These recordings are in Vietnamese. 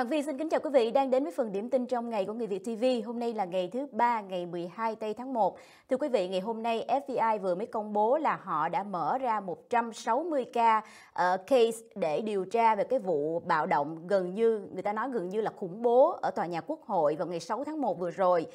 Hoàng Vi xin kính chào quý vị đang đến với phần điểm tin trong ngày của Người Việt TV. Hôm nay là ngày thứ ba, ngày 12 tây tháng 1. Thưa quý vị, ngày hôm nay FBI vừa mới công bố là họ đã mở ra 160 ca uh, case để điều tra về cái vụ bạo động gần như người ta nói gần như là khủng bố ở tòa nhà Quốc hội vào ngày 6 tháng 1 vừa rồi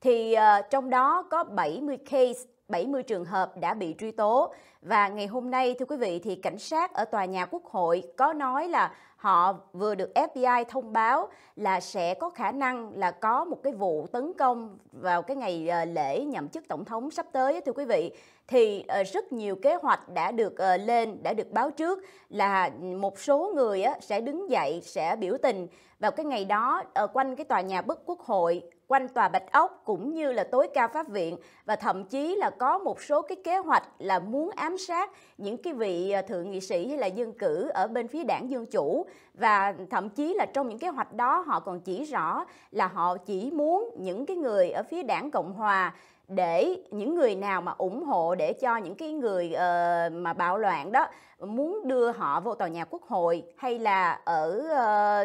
thì uh, trong đó có 70 case 70 trường hợp đã bị truy tố và ngày hôm nay thưa quý vị thì cảnh sát ở tòa nhà Quốc hội có nói là họ vừa được FBI thông báo là sẽ có khả năng là có một cái vụ tấn công vào cái ngày ờ, lễ nhậm chức tổng thống sắp tới thưa quý vị thì ờ, rất nhiều kế hoạch đã được ờ, lên đã được báo trước là một số người sẽ đứng dậy sẽ biểu tình vào cái ngày đó quanh cái tòa nhà bất quốc hội quanh tòa Bạch Ốc cũng như là tối cao pháp viện và thậm chí là có một số cái kế hoạch là muốn ám sát những cái vị à, thượng nghị sĩ hay là dân cử ở bên phía đảng Dân Chủ và thậm chí là trong những kế hoạch đó họ còn chỉ rõ là họ chỉ muốn những cái người ở phía đảng Cộng Hòa để những người nào mà ủng hộ để cho những cái người uh, mà bạo loạn đó muốn đưa họ vô tòa nhà quốc hội hay là ở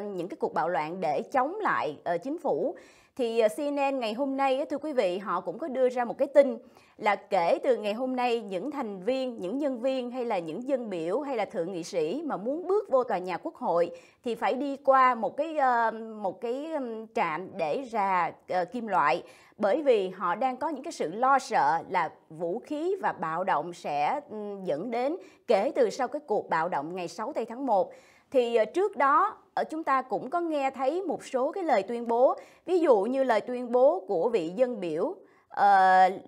uh, những cái cuộc bạo loạn để chống lại uh, chính phủ thì à, CNN ngày hôm nay thưa quý vị họ cũng có đưa ra một cái tin là kể từ ngày hôm nay những thành viên, những nhân viên hay là những dân biểu hay là thượng nghị sĩ mà muốn bước vô tòa nhà quốc hội thì phải đi qua một cái ờ, một cái trạm để ra ờ, kim loại bởi vì họ đang có những cái sự lo sợ là vũ khí và bạo động sẽ dẫn đến kể từ sau cái cuộc bạo động ngày 6 tây tháng 1 thì ờ, trước đó ờ, chúng ta cũng có nghe thấy một số cái lời tuyên bố ví dụ như lời tuyên bố của vị dân biểu uh,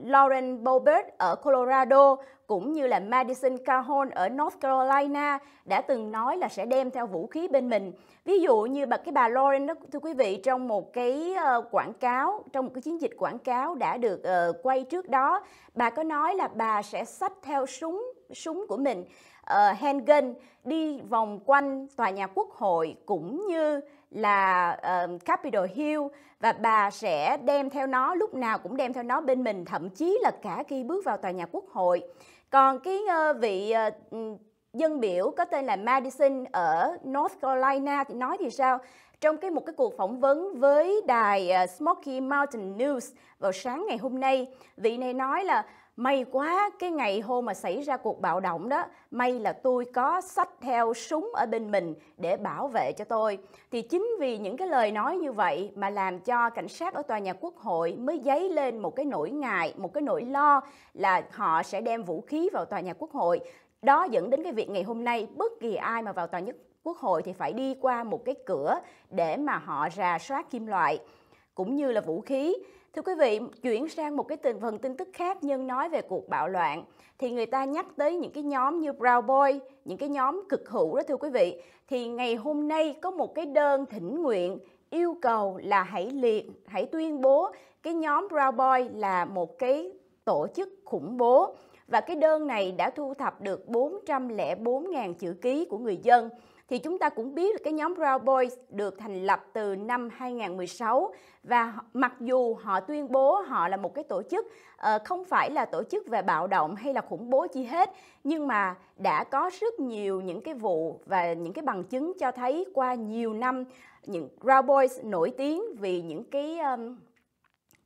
Lauren Boebert ở Colorado cũng như là Madison Cahorn ở North Carolina đã từng nói là sẽ đem theo vũ khí bên mình. Ví dụ như bà cái bà Lauren đó thưa quý vị trong một cái quảng cáo, trong một cái chiến dịch quảng cáo đã được uh, quay trước đó, bà có nói là bà sẽ xách theo súng súng của mình uh, ờ, Hengen đi vòng quanh tòa nhà quốc hội cũng như là uh, Capitol Hill và bà sẽ đem theo nó lúc nào cũng đem theo nó bên mình thậm chí là cả khi bước vào tòa nhà quốc hội còn cái uh, vị uh, dân biểu có tên là Madison ở North Carolina thì nói thì sao trong cái một cái cuộc phỏng vấn với đài uh, Smoky Mountain News vào sáng ngày hôm nay vị này nói là may quá cái ngày hôm mà xảy ra cuộc bạo động đó may là tôi có sách theo súng ở bên mình để bảo vệ cho tôi thì chính vì những cái lời nói như vậy mà làm cho cảnh sát ở tòa nhà quốc hội mới dấy lên một cái nỗi ngại một cái nỗi lo là họ sẽ đem vũ khí vào tòa nhà quốc hội đó dẫn đến cái việc ngày hôm nay bất kỳ ai mà vào tòa nhất quốc hội thì phải đi qua một cái cửa để mà họ rà soát kim loại cũng như là vũ khí Thưa quý vị, chuyển sang một cái tình phần tin tức khác nhân nói về cuộc bạo loạn thì người ta nhắc tới những cái nhóm như Brown Boy, những cái nhóm cực hữu đó thưa quý vị. Thì ngày hôm nay có một cái đơn thỉnh nguyện yêu cầu là hãy liệt hãy tuyên bố cái nhóm Brown Boy là một cái tổ chức khủng bố và cái đơn này đã thu thập được 404.000 chữ ký của người dân thì chúng ta cũng biết là cái nhóm Proud Boys được thành lập từ năm 2016 và mặc dù họ tuyên bố họ là một cái tổ chức ờ, không phải là tổ chức về bạo động hay là khủng bố chi hết nhưng mà đã có rất nhiều những cái vụ và những cái bằng chứng cho thấy qua nhiều năm những Proud Boys nổi tiếng vì những cái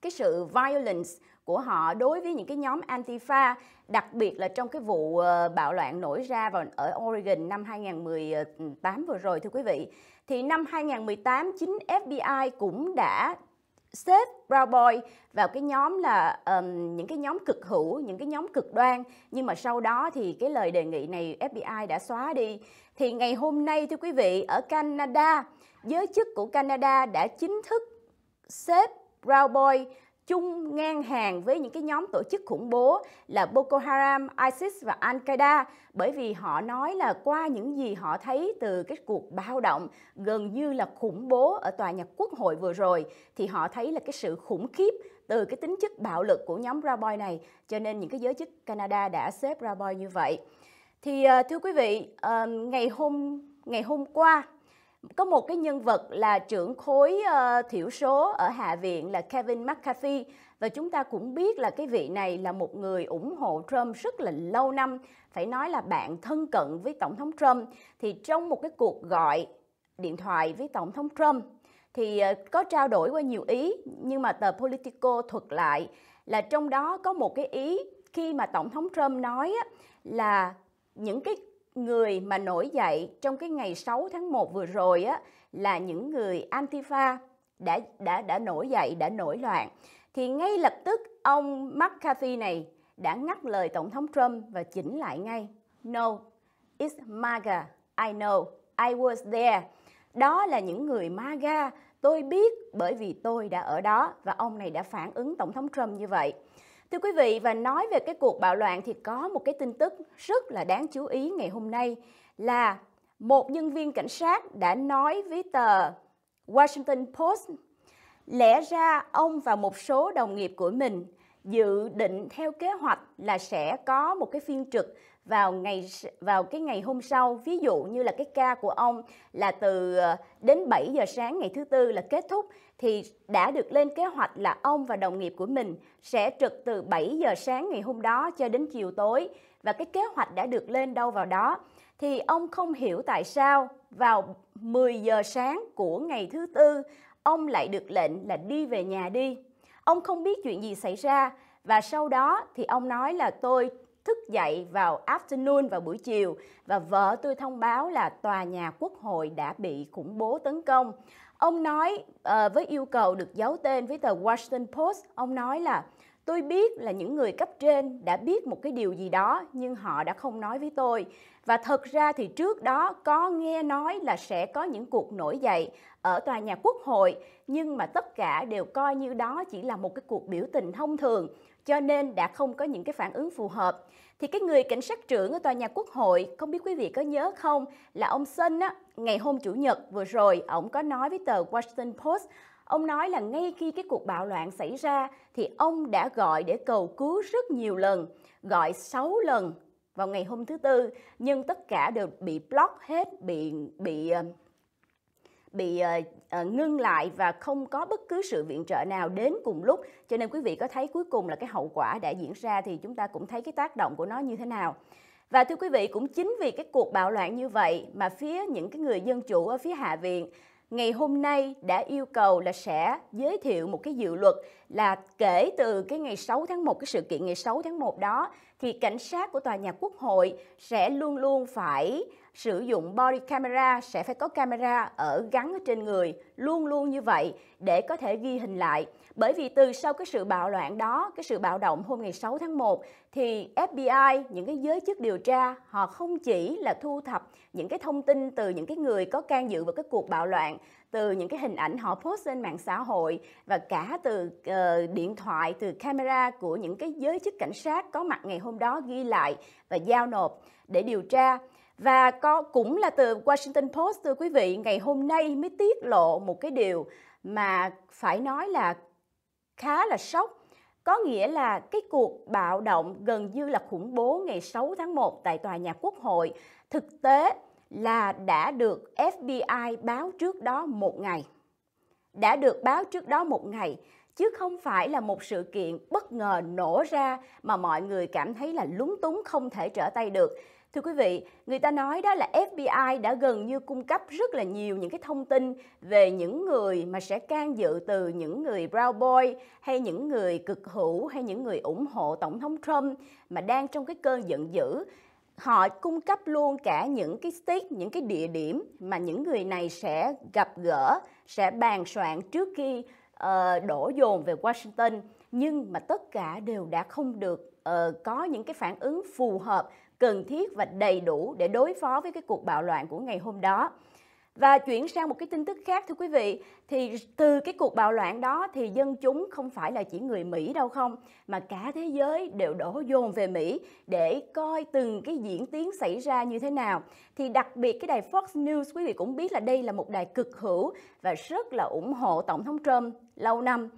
cái sự violence của họ đối với những cái nhóm Antifa, đặc biệt là trong cái vụ ờ, bạo loạn nổi ra vào ở Oregon năm 2018 vừa rồi thưa quý vị. Thì năm 2018 chính FBI cũng đã xếp Proud Boy vào cái nhóm là um, những cái nhóm cực hữu, những cái nhóm cực đoan nhưng mà sau đó thì cái lời đề nghị này FBI đã xóa đi. Thì ngày hôm nay thưa quý vị ở Canada, giới chức của Canada đã chính thức xếp Proud Boy chung ngang hàng với những cái nhóm tổ chức khủng bố là Boko Haram, ISIS và Al-Qaeda bởi vì họ nói là qua những gì họ thấy từ cái cuộc bạo động gần như là khủng bố ở tòa nhà quốc hội vừa rồi thì họ thấy là cái sự khủng khiếp từ cái tính chất bạo lực của nhóm Raboy này cho nên những cái giới chức Canada đã xếp Raboy như vậy. Thì ờ, thưa quý vị, ờ, ngày hôm ngày hôm qua có một cái nhân vật là trưởng khối uh, thiểu số ở Hạ viện là Kevin McCarthy và chúng ta cũng biết là cái vị này là một người ủng hộ Trump rất là lâu năm, phải nói là bạn thân cận với tổng thống Trump thì trong một cái cuộc gọi điện thoại với tổng thống Trump thì ờ, có trao đổi qua nhiều ý nhưng mà tờ Politico thuật lại là trong đó có một cái ý khi mà tổng thống Trump nói là những cái người mà nổi dậy trong cái ngày 6 tháng 1 vừa rồi á là những người Antifa đã đã đã nổi dậy, đã nổi loạn. Thì ngay lập tức ông McCarthy này đã ngắt lời Tổng thống Trump và chỉnh lại ngay. No, it's MAGA. I know, I was there. Đó là những người MAGA, tôi biết bởi vì tôi đã ở đó và ông này đã phản ứng Tổng thống Trump như vậy. Thưa quý vị, và nói về cái cuộc bạo loạn thì có một cái tin tức rất là đáng chú ý ngày hôm nay là một nhân viên cảnh sát đã nói với tờ Washington Post lẽ ra ông và một số đồng nghiệp của mình dự định theo kế hoạch là sẽ có một cái phiên trực vào ngày vào cái ngày hôm sau ví dụ như là cái ca của ông là từ ờ, đến 7 giờ sáng ngày thứ tư là kết thúc thì đã được lên kế hoạch là ông và đồng nghiệp của mình sẽ trực từ 7 giờ sáng ngày hôm đó cho đến chiều tối và cái kế hoạch đã được lên đâu vào đó thì ông không hiểu tại sao vào 10 giờ sáng của ngày thứ tư ông lại được lệnh là đi về nhà đi Ông không biết chuyện gì xảy ra và sau đó thì ông nói là tôi thức dậy vào afternoon vào buổi chiều và vợ tôi thông báo là tòa nhà quốc hội đã bị khủng bố tấn công. Ông nói uh, với yêu cầu được giấu tên với tờ Washington Post, ông nói là tôi biết là những người cấp trên đã biết một cái điều gì đó nhưng họ đã không nói với tôi và thật ra thì trước đó có nghe nói là sẽ có những cuộc nổi dậy ở tòa nhà quốc hội nhưng mà tất cả đều coi như đó chỉ là một cái cuộc biểu tình thông thường cho nên đã không có những cái phản ứng phù hợp thì cái người cảnh sát trưởng ở tòa nhà quốc hội không biết quý vị có nhớ không là ông Sơn á ngày hôm chủ nhật vừa rồi ông có nói với tờ Washington Post Ông nói là ngay khi cái cuộc bạo loạn xảy ra thì ông đã gọi để cầu cứu rất nhiều lần, gọi 6 lần vào ngày hôm thứ tư nhưng tất cả đều bị block hết, bị bị ờ, bị uh, ngưng lại và không có bất cứ sự viện trợ nào đến cùng lúc cho nên quý vị có thấy cuối cùng là cái hậu quả đã diễn ra thì chúng ta cũng thấy cái tác động của nó như thế nào và thưa quý vị cũng chính vì cái cuộc bạo loạn như vậy mà phía những cái người dân chủ ở phía hạ viện ngày hôm nay đã yêu cầu là sẽ giới thiệu một cái dự luật là kể từ cái ngày 6 tháng 1 cái sự kiện ngày 6 tháng 1 đó thì cảnh sát của tòa nhà Quốc hội sẽ luôn luôn phải sử dụng body camera sẽ phải có camera ở gắn ở trên người luôn luôn như vậy để có thể ghi hình lại bởi vì từ sau cái sự bạo loạn đó, cái sự bạo động hôm ngày 6 tháng 1 thì FBI, những cái giới chức điều tra, họ không chỉ là thu thập những cái thông tin từ những cái người có can dự vào cái cuộc bạo loạn, từ những cái hình ảnh họ post lên mạng xã hội và cả từ uh, điện thoại, từ camera của những cái giới chức cảnh sát có mặt ngày hôm đó ghi lại và giao nộp để điều tra và có cũng là từ Washington Post thưa quý vị ngày hôm nay mới tiết lộ một cái điều mà phải nói là khá là sốc có nghĩa là cái cuộc bạo động gần như là khủng bố ngày 6 tháng 1 tại tòa nhà Quốc hội thực tế là đã được FBI báo trước đó một ngày. Đã được báo trước đó một ngày, chứ không phải là một sự kiện bất ngờ nổ ra mà mọi người cảm thấy là lúng túng không thể trở tay được Thưa quý vị, người ta nói đó là FBI đã gần như cung cấp rất là nhiều những cái thông tin về những người mà sẽ can dự từ những người brown boy hay những người cực hữu hay những người ủng hộ Tổng thống Trump mà đang trong cái cơn giận dữ. Họ cung cấp luôn cả những cái stick, những cái địa điểm mà những người này sẽ gặp gỡ, sẽ bàn soạn trước khi uh, đổ dồn về Washington. Nhưng mà tất cả đều đã không được uh, có những cái phản ứng phù hợp cần thiết và đầy đủ để đối phó với cái cuộc bạo loạn của ngày hôm đó. Và chuyển sang một cái tin tức khác thưa quý vị, thì từ cái cuộc bạo loạn đó thì dân chúng không phải là chỉ người Mỹ đâu không, mà cả thế giới đều đổ dồn về Mỹ để coi từng cái diễn tiến xảy ra như thế nào. Thì đặc biệt cái đài Fox News quý vị cũng biết là đây là một đài cực hữu và rất là ủng hộ Tổng thống Trump lâu năm.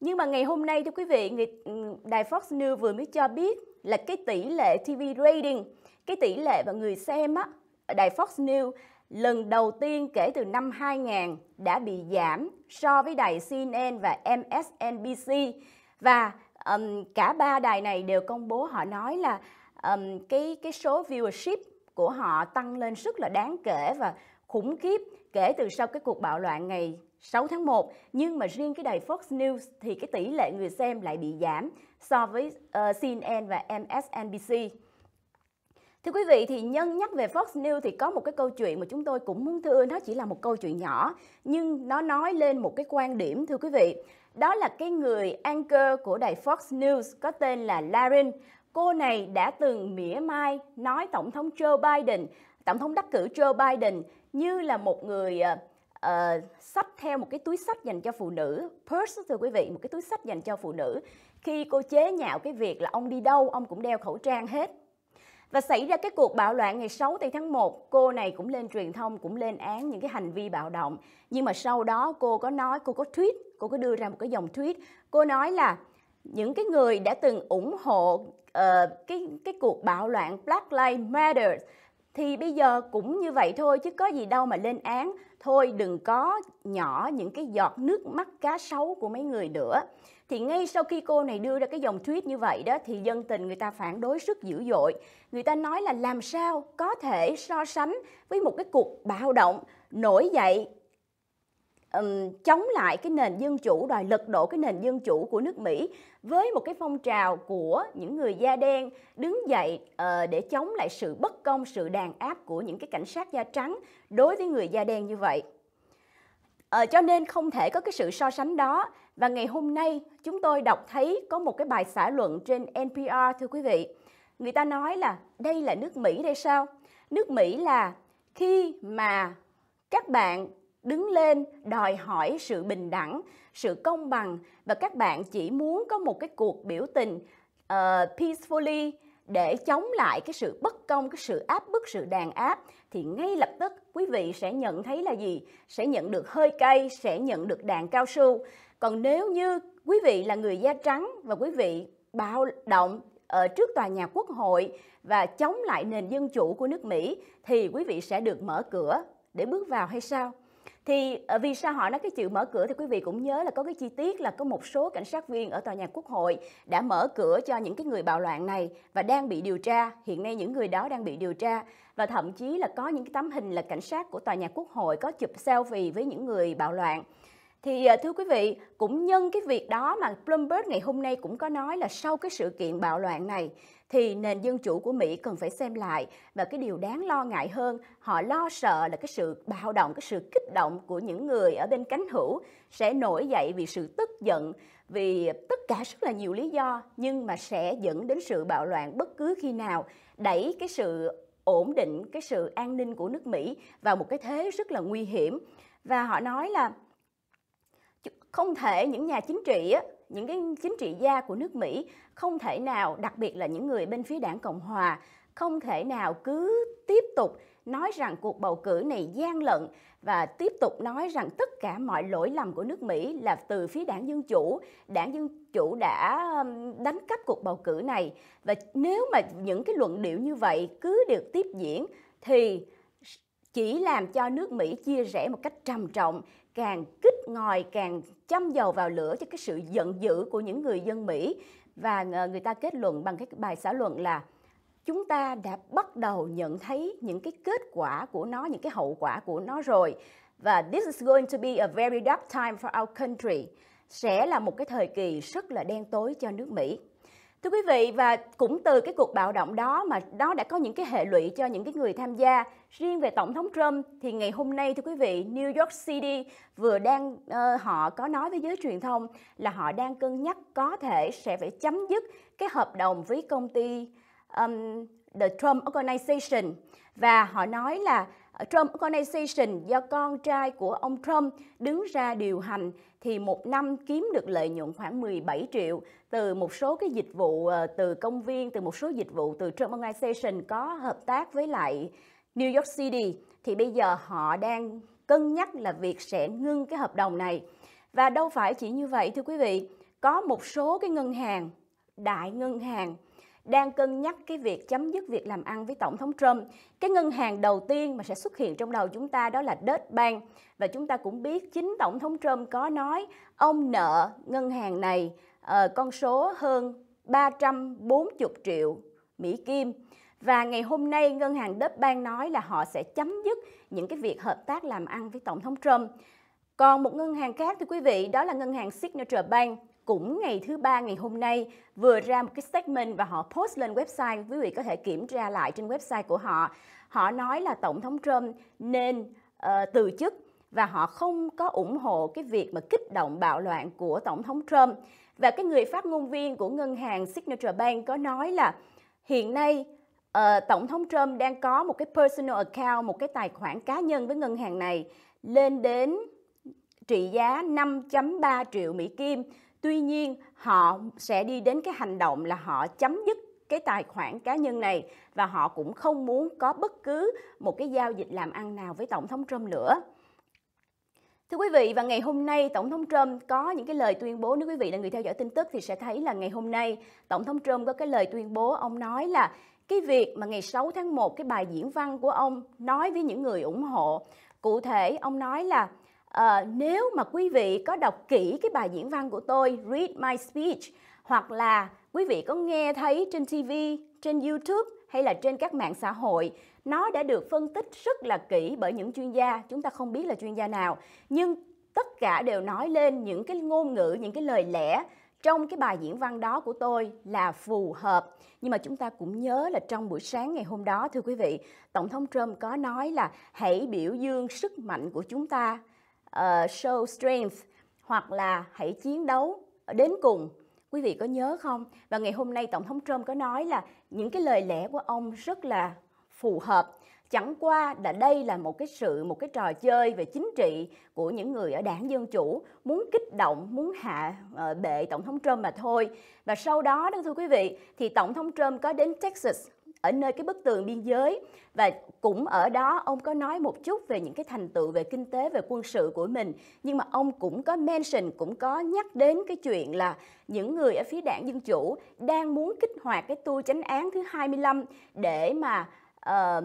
Nhưng mà ngày hôm nay thưa quý vị, ừ, đài Fox News vừa mới cho biết là cái tỷ lệ TV rating, cái tỷ lệ mà người xem á, ở đài Fox News lần đầu tiên kể từ năm 2000 đã bị giảm so với đài CNN và MSNBC và um, cả ba đài này đều công bố họ nói là um, cái cái số viewership của họ tăng lên rất là đáng kể và khủng khiếp kể từ sau cái cuộc bạo loạn ngày 6 tháng 1, nhưng mà riêng cái đài Fox News thì cái tỷ lệ người xem lại bị giảm so với uh, ờ, CNN và MSNBC. Thưa quý vị, thì nhân nhắc về Fox News thì có một cái câu chuyện mà chúng tôi cũng muốn thưa nó chỉ là một câu chuyện nhỏ nhưng nó nói lên một cái quan điểm thưa quý vị. Đó là cái người anchor của đài Fox News có tên là Larin. Cô này đã từng mỉa mai nói Tổng thống Joe Biden Tổng thống đắc cử Joe Biden như là một người uh, theo một cái túi sách dành cho phụ nữ purse thưa quý vị một cái túi sách dành cho phụ nữ khi cô chế nhạo cái việc là ông đi đâu ông cũng đeo khẩu trang hết và xảy ra cái cuộc bạo loạn ngày 6 tây tháng 1, cô này cũng lên truyền thông, cũng lên án những cái hành vi bạo động. Nhưng mà sau đó cô có nói, cô có tweet, cô có đưa ra một cái dòng tweet. Cô nói là những cái người đã từng ủng hộ uh, cái cái cuộc bạo loạn Black Lives Matter thì bây giờ cũng như vậy thôi chứ có gì đâu mà lên án thôi đừng có nhỏ những cái giọt nước mắt cá sấu của mấy người nữa thì ngay sau khi cô này đưa ra cái dòng tweet như vậy đó thì dân tình người ta phản đối rất dữ dội người ta nói là làm sao có thể so sánh với một cái cuộc bạo động nổi dậy um, chống lại cái nền dân chủ đòi lật đổ cái nền dân chủ của nước Mỹ với một cái phong trào của những người da đen đứng dậy uh, để chống lại sự bất công sự đàn áp của những cái cảnh sát da trắng đối với người da đen như vậy uh, cho nên không thể có cái sự so sánh đó và ngày hôm nay chúng tôi đọc thấy có một cái bài xã luận trên NPR thưa quý vị người ta nói là đây là nước Mỹ đây sao nước Mỹ là khi mà các bạn đứng lên đòi hỏi sự bình đẳng sự công bằng và các bạn chỉ muốn có một cái cuộc biểu tình uh, peacefully để chống lại cái sự bất công cái sự áp bức sự đàn áp thì ngay lập tức quý vị sẽ nhận thấy là gì sẽ nhận được hơi cay sẽ nhận được đạn cao su còn nếu như quý vị là người da trắng và quý vị bạo động ở trước tòa nhà quốc hội và chống lại nền dân chủ của nước mỹ thì quý vị sẽ được mở cửa để bước vào hay sao thì ờ, vì sao họ nói cái chữ mở cửa thì quý vị cũng nhớ là có cái chi tiết là có một số cảnh sát viên ở tòa nhà Quốc hội đã mở cửa cho những cái người bạo loạn này và đang bị điều tra. Hiện nay những người đó đang bị điều tra và thậm chí là có những cái tấm hình là cảnh sát của tòa nhà Quốc hội có chụp selfie với những người bạo loạn. Thì à, thưa quý vị, cũng nhân cái việc đó mà Bloomberg ngày hôm nay cũng có nói là sau cái sự kiện bạo loạn này thì nền dân chủ của Mỹ cần phải xem lại và cái điều đáng lo ngại hơn, họ lo sợ là cái sự bạo động, cái sự kích động của những người ở bên cánh hữu sẽ nổi dậy vì sự tức giận, vì tất cả rất là nhiều lý do nhưng mà sẽ dẫn đến sự bạo loạn bất cứ khi nào, đẩy cái sự ổn định, cái sự an ninh của nước Mỹ vào một cái thế rất là nguy hiểm. Và họ nói là không thể những nhà chính trị những cái chính trị gia của nước Mỹ không thể nào đặc biệt là những người bên phía đảng Cộng hòa không thể nào cứ tiếp tục nói rằng cuộc bầu cử này gian lận và tiếp tục nói rằng tất cả mọi lỗi lầm của nước Mỹ là từ phía đảng Dân Chủ. Đảng Dân Chủ đã đánh cắp cuộc bầu cử này. Và nếu mà những cái luận điệu như vậy cứ được tiếp diễn thì chỉ làm cho nước Mỹ chia rẽ một cách trầm trọng càng kích ngòi càng châm dầu vào lửa cho cái sự giận dữ của những người dân Mỹ và ờ, người ta kết luận bằng cái bài xã luận là chúng ta đã bắt đầu nhận thấy những cái kết quả của nó những cái hậu quả của nó rồi và this is going to be a very dark time for our country sẽ là một cái thời kỳ rất là đen tối cho nước Mỹ. Thưa quý vị và cũng từ cái cuộc bạo động đó mà nó đã có những cái hệ lụy cho những cái người tham gia. Riêng về tổng thống Trump thì ngày hôm nay thưa quý vị, New York City vừa đang uh, họ có nói với giới truyền thông là họ đang cân nhắc có thể sẽ phải chấm dứt cái hợp đồng với công ty um, The Trump Organization và họ nói là Trump Organization do con trai của ông Trump đứng ra điều hành thì một năm kiếm được lợi nhuận khoảng 17 triệu từ một số cái dịch vụ ờ, từ công viên, từ một số dịch vụ từ Trump Organization có hợp tác với lại New York City thì bây giờ họ đang cân nhắc là việc sẽ ngưng cái hợp đồng này. Và đâu phải chỉ như vậy thưa quý vị, có một số cái ngân hàng, đại ngân hàng đang cân nhắc cái việc chấm dứt việc làm ăn với Tổng thống Trump. Cái ngân hàng đầu tiên mà sẽ xuất hiện trong đầu chúng ta đó là Deutsche Và chúng ta cũng biết chính Tổng thống Trump có nói ông nợ ngân hàng này uh, con số hơn 340 triệu Mỹ Kim. Và ngày hôm nay, ngân hàng Deutsche nói là họ sẽ chấm dứt những cái việc hợp tác làm ăn với Tổng thống Trump. Còn một ngân hàng khác thì quý vị, đó là ngân hàng Signature Bank cũng ngày thứ ba ngày hôm nay vừa ra một cái statement và họ post lên website quý vị có thể kiểm tra lại trên website của họ họ nói là tổng thống Trump nên uh, từ chức và họ không có ủng hộ cái việc mà kích động bạo loạn của tổng thống Trump và cái người phát ngôn viên của ngân hàng Signature Bank có nói là hiện nay uh, tổng thống Trump đang có một cái personal account một cái tài khoản cá nhân với ngân hàng này lên đến trị giá 5.3 triệu Mỹ Kim Tuy nhiên, họ sẽ đi đến cái hành động là họ chấm dứt cái tài khoản cá nhân này và họ cũng không muốn có bất cứ một cái giao dịch làm ăn nào với Tổng thống Trump nữa. Thưa quý vị, và ngày hôm nay Tổng thống Trump có những cái lời tuyên bố, nếu quý vị là người theo dõi tin tức thì sẽ thấy là ngày hôm nay Tổng thống Trump có cái lời tuyên bố, ông nói là cái việc mà ngày 6 tháng 1 cái bài diễn văn của ông nói với những người ủng hộ, cụ thể ông nói là à, nếu mà quý vị có đọc kỹ cái bài diễn văn của tôi read my speech hoặc là quý vị có nghe thấy trên TV, trên YouTube hay là trên các mạng xã hội nó đã được phân tích rất là kỹ bởi những chuyên gia, chúng ta không biết là chuyên gia nào, nhưng tất cả đều nói lên những cái ngôn ngữ, những cái lời lẽ trong cái bài diễn văn đó của tôi là phù hợp. Nhưng mà chúng ta cũng nhớ là trong buổi sáng ngày hôm đó thưa quý vị, Tổng thống Trump có nói là hãy biểu dương sức mạnh của chúng ta uh, show strength hoặc là hãy chiến đấu đến cùng quý vị có nhớ không và ngày hôm nay tổng thống trump có nói là những cái lời lẽ của ông rất là phù hợp chẳng qua là đây là một cái sự một cái trò chơi về chính trị của những người ở đảng dân chủ muốn kích động muốn hạ ờ, bệ tổng thống trump mà thôi và sau đó đó thưa quý vị thì tổng thống trump có đến texas ở nơi cái bức tường biên giới và cũng ở đó ông có nói một chút về những cái thành tựu về kinh tế về quân sự của mình nhưng mà ông cũng có mention cũng có nhắc đến cái chuyện là những người ở phía đảng Dân Chủ đang muốn kích hoạt cái tu chánh án thứ 25 để mà uh,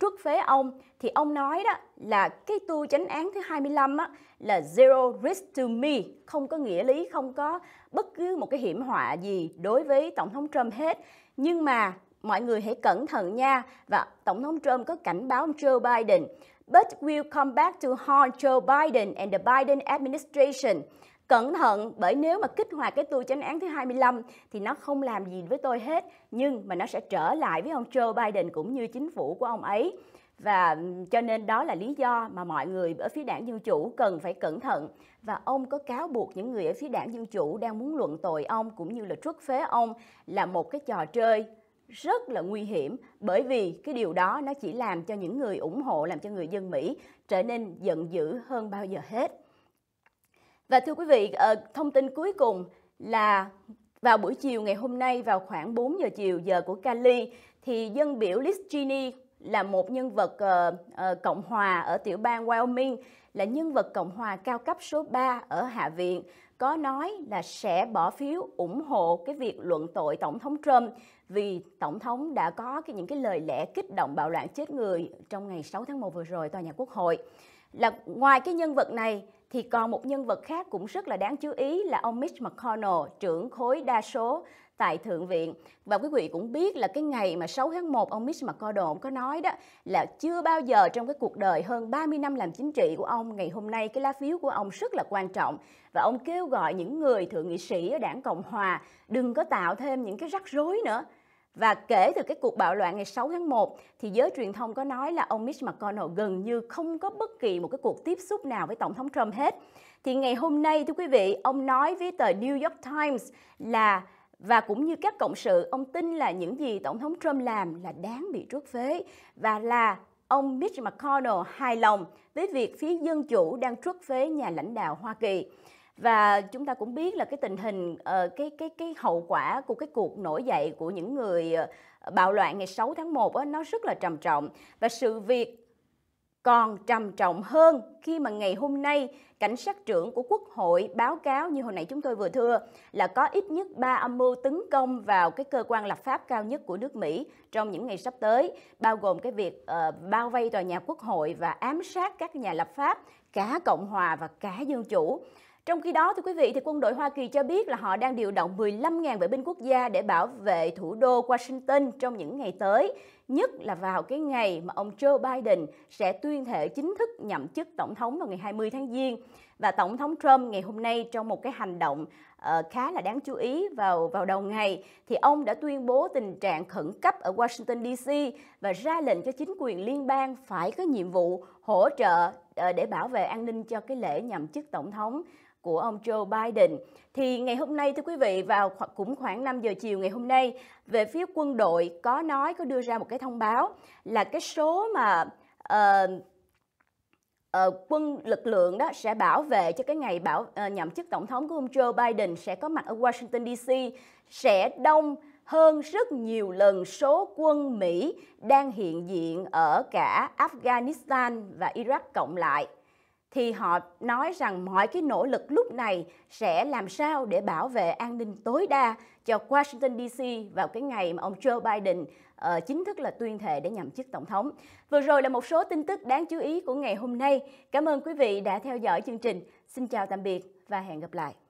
truất phế ông thì ông nói đó là cái tu chánh án thứ 25 á, là zero risk to me, không có nghĩa lý, không có bất cứ một cái hiểm họa gì đối với Tổng thống Trump hết. Nhưng mà mọi người hãy cẩn thận nha. Và Tổng thống Trump có cảnh báo ông Joe Biden, but will come back to haunt Joe Biden and the Biden administration. Cẩn thận bởi nếu mà kích hoạt cái tu chánh án thứ 25 thì nó không làm gì với tôi hết, nhưng mà nó sẽ trở lại với ông Joe Biden cũng như chính phủ của ông ấy. Và cho nên đó là lý do mà mọi người ở phía đảng Dân Chủ cần phải cẩn thận. Và ông có cáo buộc những người ở phía đảng Dân Chủ đang muốn luận tội ông cũng như là truất phế ông là một cái trò chơi rất là nguy hiểm bởi vì cái điều đó nó chỉ làm cho những người ủng hộ, làm cho người dân Mỹ trở nên giận dữ hơn bao giờ hết. Và thưa quý vị, ờ, thông tin cuối cùng là vào buổi chiều ngày hôm nay vào khoảng 4 giờ chiều giờ của Cali thì dân biểu Liz Cheney là một nhân vật uh, uh, Cộng hòa ở tiểu bang Wyoming, là nhân vật Cộng hòa cao cấp số 3 ở Hạ viện, có nói là sẽ bỏ phiếu ủng hộ cái việc luận tội Tổng thống Trump vì tổng thống đã có cái những cái lời lẽ kích động bạo loạn chết người trong ngày 6 tháng 1 vừa rồi tòa nhà Quốc hội. Là ngoài cái nhân vật này thì còn một nhân vật khác cũng rất là đáng chú ý là ông Mitch McConnell, trưởng khối đa số tại Thượng viện. Và quý vị cũng biết là cái ngày mà 6 tháng 1 ông Mitch McConnell có nói đó là chưa bao giờ trong cái cuộc đời hơn 30 năm làm chính trị của ông ngày hôm nay cái lá phiếu của ông rất là quan trọng và ông kêu gọi những người thượng nghị sĩ ở đảng Cộng Hòa đừng có tạo thêm những cái rắc rối nữa và kể từ cái cuộc bạo loạn ngày 6 tháng 1 thì giới truyền thông có nói là ông Mitch McConnell gần như không có bất kỳ một cái cuộc tiếp xúc nào với Tổng thống Trump hết. Thì ngày hôm nay thưa quý vị, ông nói với tờ New York Times là và cũng như các cộng sự, ông tin là những gì Tổng thống Trump làm là đáng bị trút phế và là ông Mitch McConnell hài lòng với việc phía Dân Chủ đang trút phế nhà lãnh đạo Hoa Kỳ và chúng ta cũng biết là cái tình hình ờ, cái cái cái hậu quả của cái cuộc nổi dậy của những người ờ, bạo loạn ngày 6 tháng 1 đó, nó rất là trầm trọng và sự việc còn trầm trọng hơn khi mà ngày hôm nay cảnh sát trưởng của Quốc hội báo cáo như hồi nãy chúng tôi vừa thưa là có ít nhất 3 âm mưu tấn công vào cái cơ quan lập pháp cao nhất của nước Mỹ trong những ngày sắp tới, bao gồm cái việc uh, bao vây tòa nhà Quốc hội và ám sát các nhà lập pháp cả Cộng hòa và cả dân chủ. Trong khi đó, thưa quý vị, thì quân đội Hoa Kỳ cho biết là họ đang điều động 15.000 vệ binh quốc gia để bảo vệ thủ đô Washington trong những ngày tới, nhất là vào cái ngày mà ông Joe Biden sẽ tuyên thệ chính thức nhậm chức tổng thống vào ngày 20 tháng Giêng. Và tổng thống Trump ngày hôm nay trong một cái hành động uh, khá là đáng chú ý vào vào đầu ngày thì ông đã tuyên bố tình trạng khẩn cấp ở Washington DC và ra lệnh cho chính quyền liên bang phải có nhiệm vụ hỗ trợ uh, để bảo vệ an ninh cho cái lễ nhậm chức tổng thống của ông Joe Biden. Thì ngày hôm nay thưa quý vị vào cũng khoảng 5 giờ chiều ngày hôm nay, về phía quân đội có nói có đưa ra một cái thông báo là cái số mà uh, uh, quân lực lượng đó sẽ bảo vệ cho cái ngày bảo uh, nhậm chức tổng thống của ông Joe Biden sẽ có mặt ở Washington DC sẽ đông hơn rất nhiều lần số quân Mỹ đang hiện diện ở cả Afghanistan và Iraq cộng lại thì họ nói rằng mọi cái nỗ lực lúc này sẽ làm sao để bảo vệ an ninh tối đa cho Washington DC vào cái ngày mà ông Joe Biden uh, chính thức là tuyên thệ để nhậm chức tổng thống. Vừa rồi là một số tin tức đáng chú ý của ngày hôm nay. Cảm ơn quý vị đã theo dõi chương trình. Xin chào tạm biệt và hẹn gặp lại.